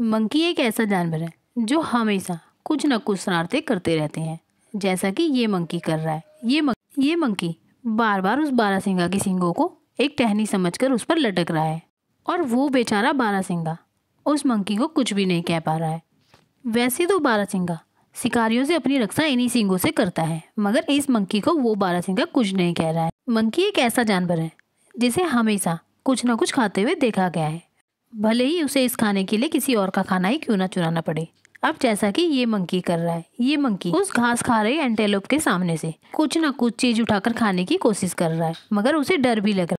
monkey एक ऐसा जानवर है जो हमेशा कुछ ना कुछ शरारते करते रहते हैं जैसा कि ये मंकी कर रहा है ये मं, ये मंकी बार बार उस बारह सिंगा की सिंगों को एक टहनी समझकर उस पर लटक रहा है और वो बेचारा बारह सिंगा उस मंकी को कुछ भी नहीं कह पा रहा है वैसे तो बारह सिंगा शिकारियों से अपनी रक्षा इन्हीं सिंगों से करता है मगर इस मंकी को वो बारह सिंगा कुछ नहीं कह रहा है मंकी एक ऐसा जानवर है जिसे हमेशा कुछ ना कुछ खाते हुए देखा गया है भले ही उसे इस खाने के लिए किसी और का खाना ही क्यों ना चुराना पड़े अब जैसा कि ये मंकी कर रहा है ये मंकी उस घास खा रहे एंटेलोप के सामने से कुछ ना कुछ चीज उठाकर खाने की कोशिश कर रहा है मगर उसे डर भी लग रहा है